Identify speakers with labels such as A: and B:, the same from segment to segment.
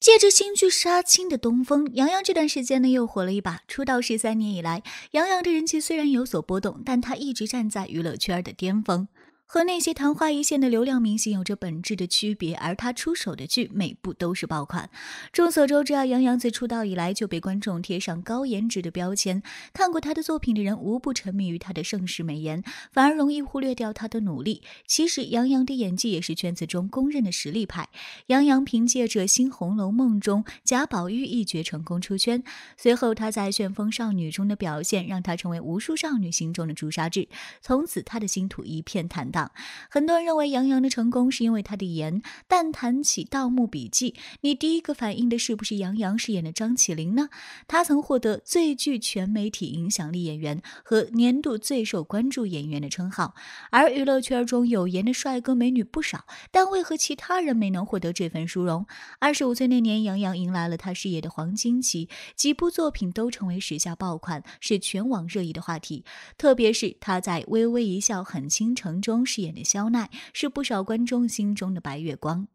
A: 借着新剧杀青的东风，杨洋这段时间呢又火了一把。出道十三年以来，杨洋的人气虽然有所波动，但他一直站在娱乐圈的巅峰。和那些昙花一现的流量明星有着本质的区别，而他出手的剧每部都是爆款。众所周知，啊，杨洋自出道以来就被观众贴上高颜值的标签，看过他的作品的人无不沉迷于他的盛世美颜，反而容易忽略掉他的努力。其实，杨洋的演技也是圈子中公认的实力派。杨洋凭借着《新红楼梦》中贾宝玉一角成功出圈，随后他在《旋风少女》中的表现让他成为无数少女心中的朱砂痣，从此他的星途一片坦荡。很多人认为杨洋的成功是因为他的颜，但谈起《盗墓笔记》，你第一个反应的是不是杨洋饰演的张起灵呢？他曾获得最具全媒体影响力演员和年度最受关注演员的称号。而娱乐圈中有颜的帅哥美女不少，但为何其他人没能获得这份殊荣？二十五岁那年，杨洋迎来了他事业的黄金期，几部作品都成为时下爆款，是全网热议的话题。特别是他在《微微一笑很倾城》中。饰演的肖奈是不少观众心中的白月光。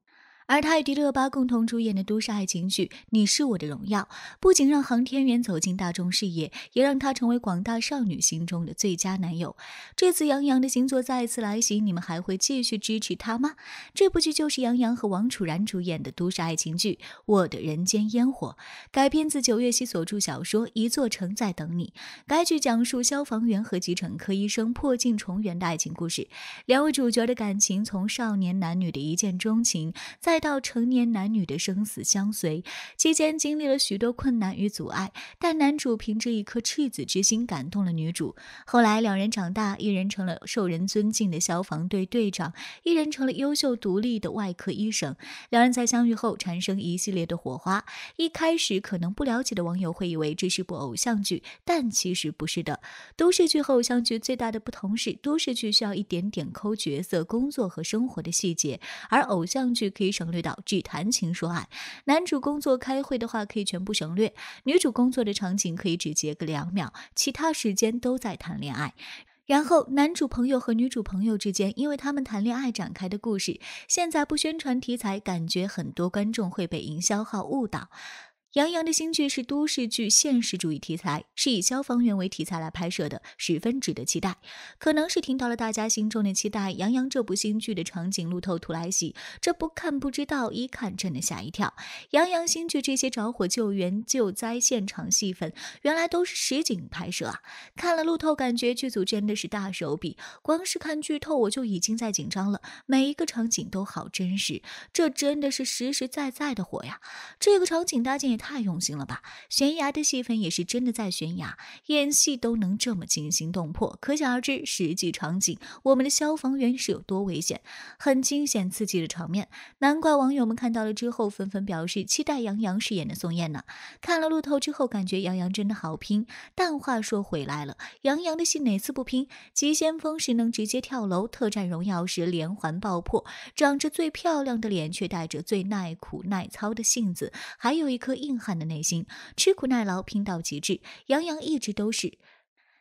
A: 而泰迪·热巴共同主演的都市爱情剧《你是我的荣耀》，不仅让航天员走进大众视野，也让他成为广大少女心中的最佳男友。这次杨洋的行作再次来袭，你们还会继续支持他吗？这部剧就是杨洋和王楚然主演的都市爱情剧《我的人间烟火》，改编自九月溪所著小说《一座城在等你》。该剧讲述消防员和急诊科医生破镜重圆的爱情故事，两位主角的感情从少年男女的一见钟情，在再到成年男女的生死相随期间，经历了许多困难与阻碍，但男主凭着一颗赤子之心感动了女主。后来两人长大，一人成了受人尊敬的消防队队长，一人成了优秀独立的外科医生。两人在相遇后产生一系列的火花。一开始可能不了解的网友会以为这是部偶像剧，但其实不是的。都市剧和偶像剧最大的不同是，都市剧需要一点点抠角色工作和生活的细节，而偶像剧可以省。略到只谈情说爱，男主工作开会的话可以全部省略，女主工作的场景可以只截个两秒，其他时间都在谈恋爱。然后男主朋友和女主朋友之间，因为他们谈恋爱展开的故事，现在不宣传题材，感觉很多观众会被营销号误导。杨洋的新剧是都市剧现实主义题材，是以消防员为题材来拍摄的，十分值得期待。可能是听到了大家心中的期待，杨洋这部新剧的场景路透图来袭，这不看不知道，一看真的吓一跳。杨洋新剧这些着火救援救灾现场戏份，原来都是实景拍摄啊！看了路透，感觉剧组真的是大手笔，光是看剧透我就已经在紧张了。每一个场景都好真实，这真的是实实在在的火呀！这个场景搭建也太……太用心了吧！悬崖的戏份也是真的在悬崖，演戏都能这么惊心动魄，可想而知实际场景我们的消防员是有多危险。很惊险刺激的场面，难怪网友们看到了之后纷纷表示期待杨洋饰演的宋焰呢。看了路透之后，感觉杨洋真的好拼。但话说回来了，杨洋的戏哪次不拼？急先锋时能直接跳楼，特战荣耀时连环爆破，长着最漂亮的脸，却带着最耐苦耐操的性子，还有一颗硬。硬汉的内心，吃苦耐劳，拼到极致。杨洋一直都是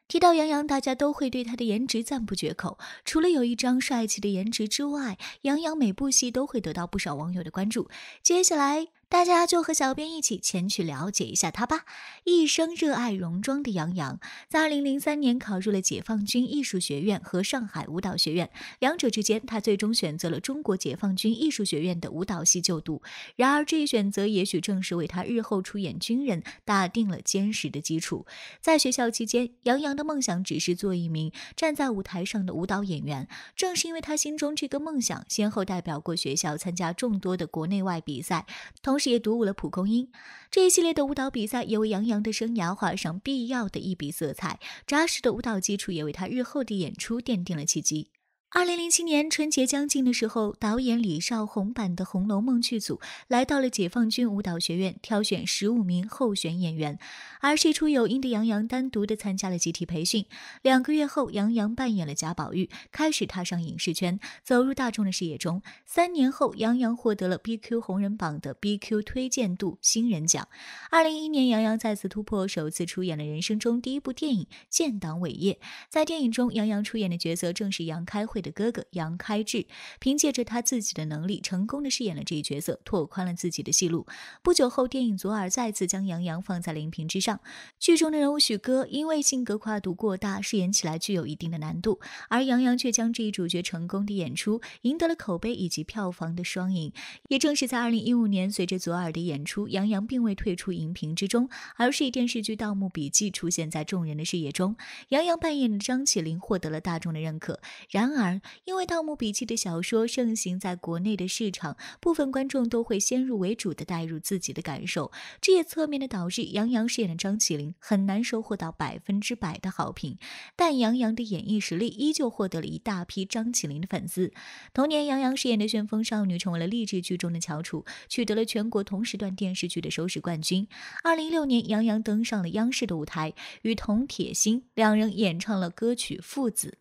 A: 提到杨洋，大家都会对他的颜值赞不绝口。除了有一张帅气的颜值之外，杨洋每部戏都会得到不少网友的关注。接下来。大家就和小编一起前去了解一下他吧。一生热爱戎装的杨洋，在2003年考入了解放军艺术学院和上海舞蹈学院，两者之间，他最终选择了中国解放军艺术学院的舞蹈系就读。然而，这一选择也许正是为他日后出演军人打定了坚实的基础。在学校期间，杨洋的梦想只是做一名站在舞台上的舞蹈演员。正是因为他心中这个梦想，先后代表过学校参加众多的国内外比赛，同时。也独舞了《蒲公英》这一系列的舞蹈比赛，也为杨洋的生涯画上必要的一笔色彩。扎实的舞蹈基础也为他日后的演出奠定了契机。二零零七年春节将近的时候，导演李少红版的《红楼梦》剧组来到了解放军舞蹈学院挑选十五名候选演员，而事出有因的杨洋单独的参加了集体培训。两个月后，杨洋扮演了贾宝玉，开始踏上影视圈，走入大众的视野中。三年后，杨洋获得了 BQ 红人榜的 BQ 推荐度新人奖。二零一一年，杨洋再次突破，首次出演了人生中第一部电影《建党伟业》。在电影中，杨洋出演的角色正是杨开慧。的哥哥杨开志凭借着他自己的能力，成功的饰演了这一角色，拓宽了自己的戏路。不久后，电影《左耳》再次将杨洋放在荧屏之上。剧中的人物许哥因为性格跨度过大，饰演起来具有一定的难度，而杨洋却将这一主角成功的演出，赢得了口碑以及票房的双赢。也正是在2015年，随着《左耳》的演出，杨洋并未退出荧屏之中，而是以电视剧《盗墓笔记》出现在众人的视野中。杨洋扮演的张起灵获得了大众的认可，然而。因为《盗墓笔记》的小说盛行在国内的市场，部分观众都会先入为主的带入自己的感受，这也侧面的导致杨洋饰演的张起灵很难收获到百分之百的好评。但杨洋的演艺实力依旧获得了一大批张起灵的粉丝。同年，杨洋饰演的《旋风少女》成为了励志剧中的翘楚，取得了全国同时段电视剧的收视冠军。二零一六年，杨洋登上了央视的舞台，与童铁心两人演唱了歌曲《父子》。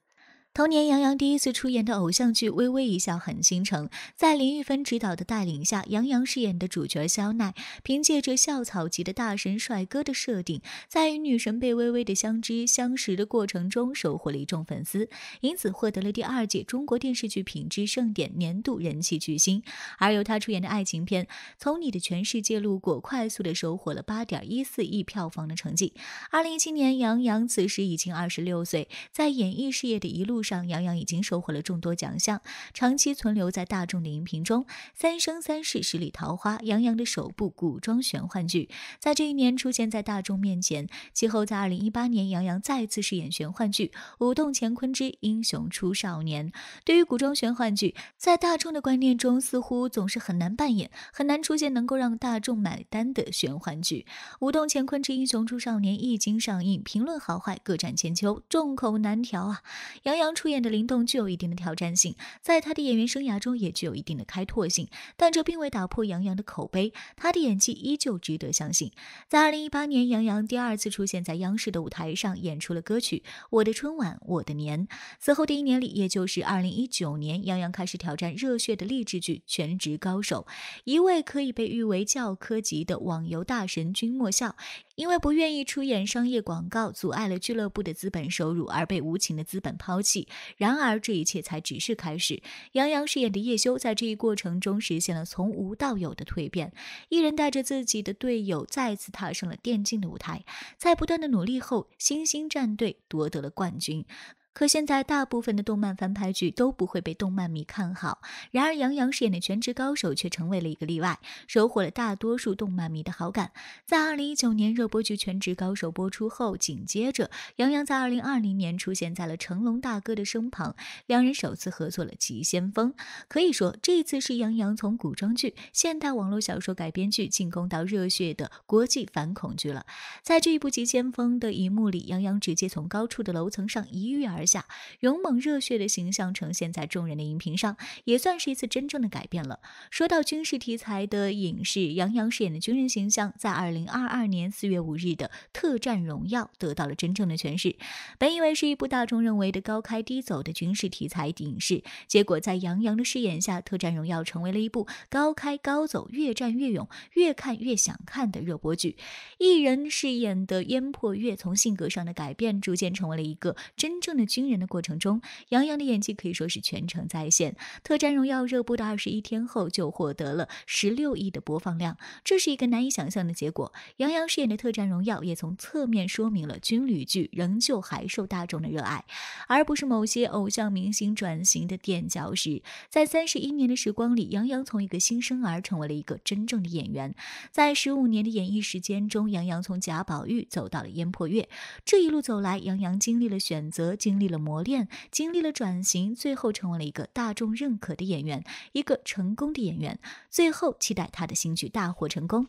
A: 同年，杨洋第一次出演的偶像剧《微微一笑很倾城》，在林玉芬指导的带领下，杨洋饰演的主角肖奈，凭借着校草级的大神帅哥的设定，在与女神贝微微的相知相识的过程中，收获了一众粉丝，因此获得了第二届中国电视剧品质盛典年度人气巨星。而由他出演的爱情片《从你的全世界路过》，快速的收获了八点一四亿票房的成绩。二零一七年，杨洋此时已经二十六岁，在演艺事业的一路。上杨洋已经收获了众多奖项，长期存留在大众的荧屏中。三生三世十里桃花，杨洋的首部古装玄幻剧，在这一年出现在大众面前。其后在二零一八年，杨洋再次饰演玄幻剧《武动乾坤之英雄出少年》。对于古装玄幻剧，在大众的观念中，似乎总是很难扮演，很难出现能够让大众买单的玄幻剧。《武动乾坤之英雄出少年》一经上映，评论好坏各占千秋，众口难调啊！杨洋。出演的灵动具有一定的挑战性，在他的演员生涯中也具有一定的开拓性，但这并未打破杨洋的口碑，他的演技依旧值得相信。在2018年，杨洋第二次出现在央视的舞台上，演出了歌曲《我的春晚我的年》。此后的一年里，也就是2019年，杨洋开始挑战热血的励志剧《全职高手》，一位可以被誉为教科级的网游大神君莫笑。因为不愿意出演商业广告，阻碍了俱乐部的资本收入，而被无情的资本抛弃。然而，这一切才只是开始。杨洋饰演的叶修在这一过程中实现了从无到有的蜕变，一人带着自己的队友再次踏上了电竞的舞台。在不断的努力后，新兴战队夺得了冠军。可现在大部分的动漫翻拍剧都不会被动漫迷看好，然而杨洋饰演的《全职高手》却成为了一个例外，收获了大多数动漫迷的好感。在2019年热播剧《全职高手》播出后，紧接着杨洋在2020年出现在了成龙大哥的身旁，两人首次合作了《急先锋》。可以说，这次是杨洋从古装剧、现代网络小说改编剧进攻到热血的国际反恐剧了。在这一部《急先锋》的一幕里，杨洋直接从高处的楼层上一跃而。下勇猛热血的形象呈现在众人的荧屏上，也算是一次真正的改变了。说到军事题材的影视，杨洋饰演的军人形象在二零二二年四月五日的《特战荣耀》得到了真正的诠释。本以为是一部大众认为的高开低走的军事题材影视，结果在杨洋的饰演下，《特战荣耀》成为了一部高开高走、越战越勇、越看越想看的热播剧。艺人饰演的燕破月，从性格上的改变，逐渐成为了一个真正的。军人的过程中，杨洋的演技可以说是全程在线。《特战荣耀》热播的二十一天后，就获得了十六亿的播放量，这是一个难以想象的结果。杨洋饰演的《特战荣耀》也从侧面说明了军旅剧仍旧还受大众的热爱，而不是某些偶像明星转型的垫脚石。在三十一年的时光里，杨洋从一个新生儿成为了一个真正的演员。在十五年的演艺时间中，杨洋从贾宝玉走到了燕破岳。这一路走来，杨洋经历了选择，经。历。历了磨练，经历了转型，最后成为了一个大众认可的演员，一个成功的演员。最后，期待他的新剧大获成功。